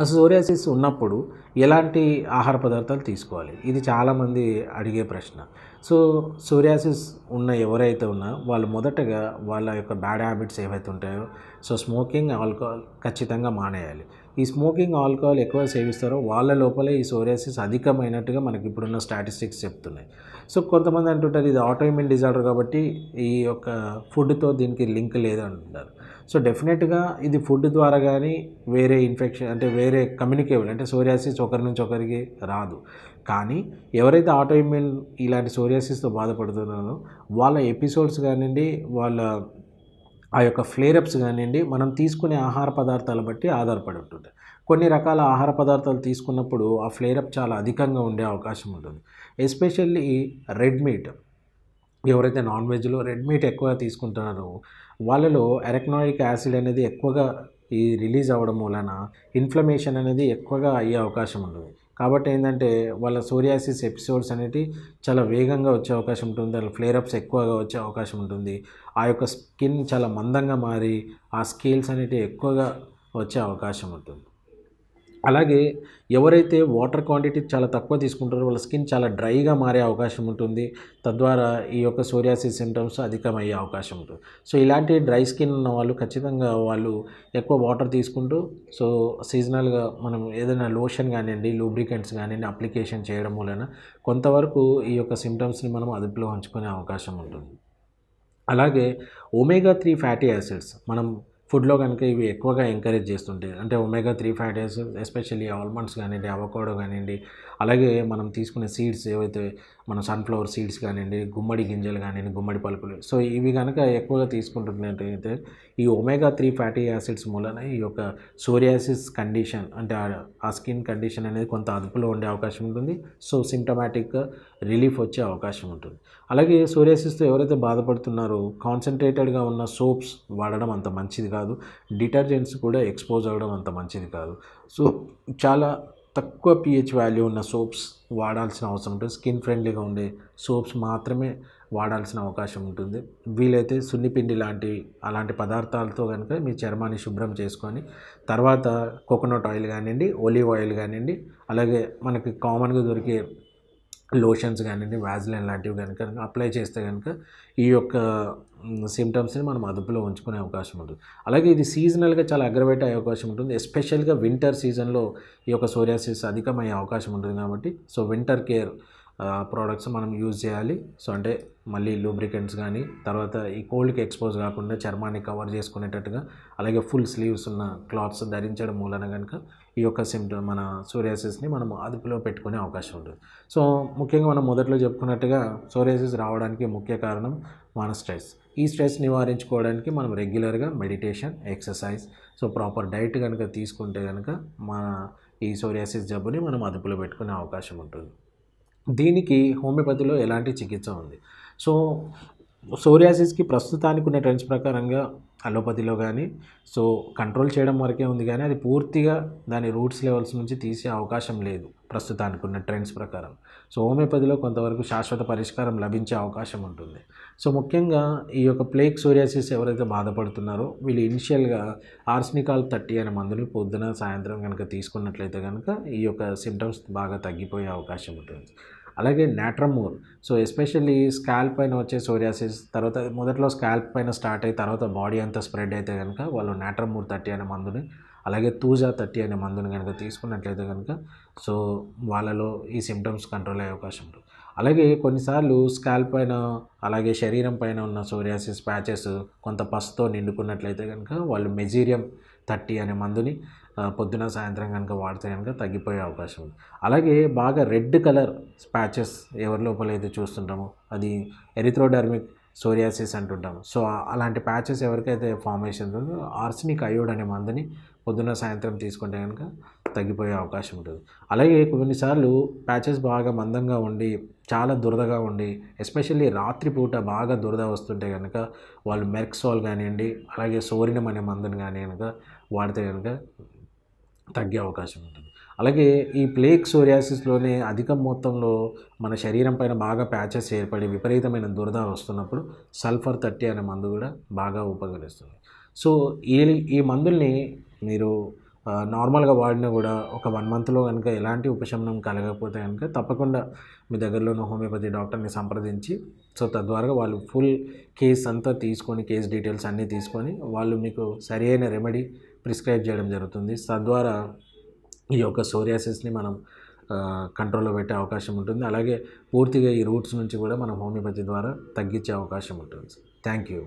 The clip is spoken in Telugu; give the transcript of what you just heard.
ఆ సోరియాసిస్ ఉన్నప్పుడు ఎలాంటి ఆహార పదార్థాలు తీసుకోవాలి ఇది చాలామంది అడిగే ప్రశ్న సో సోరియాసిస్ ఉన్న ఎవరైతే ఉన్నా వాళ్ళు మొదటగా వాళ్ళ యొక్క బ్యాడ్ హ్యాబిట్స్ ఏవైతే ఉంటాయో సో స్మోకింగ్ ఆల్కహాల్ ఖచ్చితంగా మానేయాలి ఈ స్మోకింగ్ ఆల్కహాల్ ఎక్కువ సేవిస్తారో వాళ్ళ లోపలే ఈ సోరియాసిస్ అధికమైనట్టుగా మనకి ఇప్పుడున్న స్టాటిస్టిక్స్ చెప్తున్నాయి సో కొంతమంది అంటుంటారు ఇది ఆటోఇమ్యూన్ డిజార్డర్ కాబట్టి ఈ యొక్క ఫుడ్తో దీనికి లింక్ లేదు అంటున్నారు సో డెఫినెట్గా ఇది ఫుడ్ ద్వారా కానీ వేరే ఇన్ఫెక్షన్ అంటే వేరే కమ్యూనికేబుల్ అంటే సోరియాసిస్ ఒకరి నుంచి ఒకరికి రాదు కానీ ఎవరైతే ఆటోఇమ్యూన్ ఇలాంటి సోరి సోరియాసిస్తో బాధపడుతున్నాను వాళ్ళ ఎపిసోడ్స్ కానివ్వండి వాళ్ళ ఆ యొక్క ఫ్లేరప్స్ కానివ్వండి మనం తీసుకునే ఆహార పదార్థాల బట్టి ఆధారపడి ఉంటుంది కొన్ని రకాల ఆహార పదార్థాలు తీసుకున్నప్పుడు ఆ ఫ్లేరప్ చాలా అధికంగా ఉండే అవకాశం ఉంటుంది ఎస్పెషల్లీ రెడ్ మీట్ ఎవరైతే నాన్ వెజ్లో రెడ్ మీట్ ఎక్కువగా తీసుకుంటున్నారో వాళ్ళలో ఎరక్నాయిక్ యాసిడ్ అనేది ఎక్కువగా ఈ రిలీజ్ అవ్వడం వలన ఇన్ఫ్లమేషన్ అనేది ఎక్కువగా అయ్యే అవకాశం ఉంటుంది కాబట్టి ఏంటంటే వాళ్ళ సోరియాసిస్ ఎపిసోడ్స్ అనేవి చాలా వేగంగా వచ్చే అవకాశం ఉంటుంది వాళ్ళ ఫ్లేరప్స్ ఎక్కువగా వచ్చే అవకాశం ఉంటుంది ఆ యొక్క స్కిన్ చాలా మందంగా మారి ఆ స్కేల్స్ అనేవి ఎక్కువగా వచ్చే అవకాశం ఉంటుంది అలాగే ఎవరైతే వాటర్ క్వాంటిటీ చాలా తక్కువ తీసుకుంటారో వాళ్ళ స్కిన్ చాలా డ్రైగా మారే అవకాశం ఉంటుంది తద్వారా ఈ యొక్క సోరియాసిస్ సిమ్టమ్స్ అధికమయ్యే అవకాశం ఉంటుంది సో ఇలాంటి డ్రై స్కిన్ ఉన్న వాళ్ళు ఖచ్చితంగా వాళ్ళు ఎక్కువ వాటర్ తీసుకుంటూ సో సీజనల్గా మనం ఏదైనా లోషన్ కానివ్వండి లూబ్రికెంట్స్ కానివ్వండి అప్లికేషన్ చేయడం వలన కొంతవరకు ఈ యొక్క సిమ్టమ్స్ని మనం అదుపులో ఉంచుకునే అవకాశం ఉంటుంది అలాగే ఒమేగా త్రీ ఫ్యాటీ యాసిడ్స్ మనం ఫుడ్లో కనుక ఇవి ఎక్కువగా ఎంకరేజ్ చేస్తుంటాయి అంటే omega three five especially almonds కానివ్వండి అవకాడో కానివ్వండి అలాగే మనం తీసుకునే సీడ్స్ ఏవైతే మన సన్ఫ్లవర్ సీడ్స్ కానివ్వండి గుమ్మడి గింజలు కానివ్వండి గుమ్మడి పలుకులు సో ఇవి కనుక ఎక్కువగా తీసుకుంటున్నట్టయితే ఈ ఒమేగా త్రీ ఫ్యాటీ యాసిడ్స్ మూలన ఈ యొక్క సోరియాసిస్ కండిషన్ అంటే ఆ స్కిన్ కండిషన్ అనేది కొంత అదుపులో ఉండే అవకాశం ఉంటుంది సో సిమ్టమాటిక్ రిలీఫ్ వచ్చే అవకాశం ఉంటుంది అలాగే సోరియాసిస్తో ఎవరైతే బాధపడుతున్నారో కాన్సన్ట్రేటెడ్గా ఉన్న సోప్స్ వాడడం అంత మంచిది కాదు కాదు డిటర్జెంట్స్ కూడా ఎక్స్పోజ్ అవ్వడం అంత మంచిది కాదు సో చాలా తక్కువ పిహెచ్ వాల్యూ ఉన్న సోప్స్ వాడాల్సిన అవసరం ఉంటుంది స్కిన్ ఫ్రెండ్లీగా ఉండే సోప్స్ మాత్రమే వాడాల్సిన అవకాశం ఉంటుంది వీలైతే సున్నిపిండి లాంటి అలాంటి పదార్థాలతో కనుక మీ చర్మాన్ని శుభ్రం చేసుకొని తర్వాత కోకోనట్ ఆయిల్ కానివ్వండి ఒలివ్ ఆయిల్ కానివ్వండి అలాగే మనకి కామన్గా దొరికే లోషన్స్ కానివ్వండి వ్యాజ్లైన్ లాంటివి కనుక అప్లై చేస్తే కనుక ఈ యొక్క సిమ్టమ్స్ని మనం అదుపులో ఉంచుకునే అవకాశం ఉంటుంది అలాగే ఇది సీజనల్గా చాలా అగ్రవేట్ అయ్యే అవకాశం ఉంటుంది ఎస్పెషల్గా వింటర్ సీజన్లో ఈ యొక్క సోరియాసిస్ అధికమయ్యే అవకాశం ఉంటుంది కాబట్టి సో వింటర్ కేర్ ప్రోడక్ట్స్ మనం యూజ్ చేయాలి సో అంటే మళ్ళీ లూబ్రికెంట్స్ కానీ తర్వాత ఈ కోల్డ్కి ఎక్స్పోజ్ కాకుండా చర్మాన్ని కవర్ చేసుకునేటట్టుగా అలాగే ఫుల్ స్లీవ్స్ ఉన్న క్లాత్స్ ధరించడం మూలన కనుక ఈ యొక్క సిమ్టమ్ మన సోరియాసిస్ని మనం అదుపులో పెట్టుకునే అవకాశం ఉంటుంది సో ముఖ్యంగా మనం మొదట్లో చెప్పుకున్నట్టుగా సోరియాసిస్ రావడానికి ముఖ్య కారణం మన స్ట్రెస్ ఈ స్ట్రెస్ నివారించుకోవడానికి మనం రెగ్యులర్గా meditation exercise so proper diet కనుక తీసుకుంటే కనుక మన ఈ సోరియాసిస్ జబ్బుని మనం అదుపులో పెట్టుకునే అవకాశం ఉంటుంది దీనికి హోమియోపతిలో ఎలాంటి చికిత్స ఉంది సో సోరియాసిస్కి ప్రస్తుతానికి ఉన్న ట్రెండ్స్ ప్రకారంగా అలోపతిలో కానీ సో కంట్రోల్ చేయడం వరకే ఉంది కానీ అది పూర్తిగా దాని రూట్స్ లెవెల్స్ నుంచి తీసే అవకాశం లేదు ప్రస్తుతానికి ఉన్న ట్రెండ్స్ ప్రకారం సో హోమియోపతిలో కొంతవరకు శాశ్వత పరిష్కారం లభించే అవకాశం ఉంటుంది సో ముఖ్యంగా ఈ యొక్క ప్లేక్ సోరియాసిస్ ఎవరైతే బాధపడుతున్నారో వీళ్ళు ఇనిషియల్గా ఆర్స్నికాల్ థర్టీ అనే మందుని పొద్దున సాయంత్రం కనుక తీసుకున్నట్లయితే కనుక ఈ యొక్క సిమ్టమ్స్ బాగా తగ్గిపోయే అవకాశం ఉంటుంది అలాగే నాట్రమోల్ సో ఎస్పెషల్లీ స్కాల్ప్ పైన వచ్చే సోరియాసిస్ తర్వాత మొదట్లో స్కాల్ప్ పైన స్టార్ట్ అయ్యి తర్వాత బాడీ అంతా స్ప్రెడ్ అయితే కనుక వాళ్ళు నాట్రమూర్ థర్టీ అనే మందుని అలాగే తూజా థర్టీ అనే మందుని కనుక తీసుకున్నట్లయితే కనుక సో వాళ్ళలో ఈ సిమ్టమ్స్ కంట్రోల్ అయ్యే అవకాశం ఉంటుంది అలాగే కొన్నిసార్లు స్కాల్ పైన అలాగే శరీరం పైన ఉన్న సోరియాసిస్ ప్యాచెస్ కొంత పసుతో నిండుకున్నట్లయితే కనుక వాళ్ళు మెజీరియం థర్టీ అనే మందుని పొద్దున సాయంత్రం కనుక వాడితే కనుక తగ్గిపోయే అవకాశం ఉంది అలాగే బాగా రెడ్ కలర్ స్పాచెస్ ఎవరి లోపల అయితే చూస్తుంటామో అది ఎరిథ్రోడర్మిక్ సోరియాసిస్ అంటుంటాము సో అలాంటి ప్యాచెస్ ఎవరికైతే ఫార్మేషన్ ఆర్సినిక్ అయోడ్ అనే మందుని పొద్దున సాయంత్రం తీసుకుంటే కనుక తగ్గిపోయే అవకాశం ఉంటుంది అలాగే కొన్నిసార్లు ప్యాచెస్ బాగా మందంగా ఉండి చాలా దురదగా ఉండి ఎస్పెషల్లీ రాత్రిపూట బాగా దురద వస్తుంటే కనుక వాళ్ళు మెర్క్సాల్ కానివ్వండి అలాగే సోరినం అనే మందుని కానీ కనుక వాడితే కనుక తగ్గే అవకాశం ఉంటుంది అలాగే ఈ ప్లేక్ సోరియాసిస్లోనే అధిక మొత్తంలో మన శరీరం పైన బాగా ప్యాచెస్ ఏర్పడి విపరీతమైన దురద వస్తున్నప్పుడు సల్ఫర్ థర్టీ అనే మందు కూడా బాగా ఉపకరిస్తుంది సో ఈ ఈ మందుల్ని మీరు నార్మల్గా వాడినా కూడా ఒక వన్ మంత్లో కనుక ఎలాంటి ఉపశమనం కలగకపోతే కనుక తప్పకుండా మీ దగ్గరలో ఉన్న హోమియోపతి డాక్టర్ని సంప్రదించి సో తద్వారా వాళ్ళు ఫుల్ కేస్ అంతా తీసుకొని కేస్ డీటెయిల్స్ అన్నీ తీసుకొని వాళ్ళు మీకు సరి అయిన రెమెడీ ప్రిస్క్రైబ్ చేయడం జరుగుతుంది తద్వారా ఈ యొక్క సోరియాసిస్ని మనం కంట్రోల్లో పెట్టే అవకాశం ఉంటుంది అలాగే పూర్తిగా ఈ రూట్స్ నుంచి కూడా మనం హోమియోపతి ద్వారా తగ్గించే అవకాశం ఉంటుంది థ్యాంక్ యూ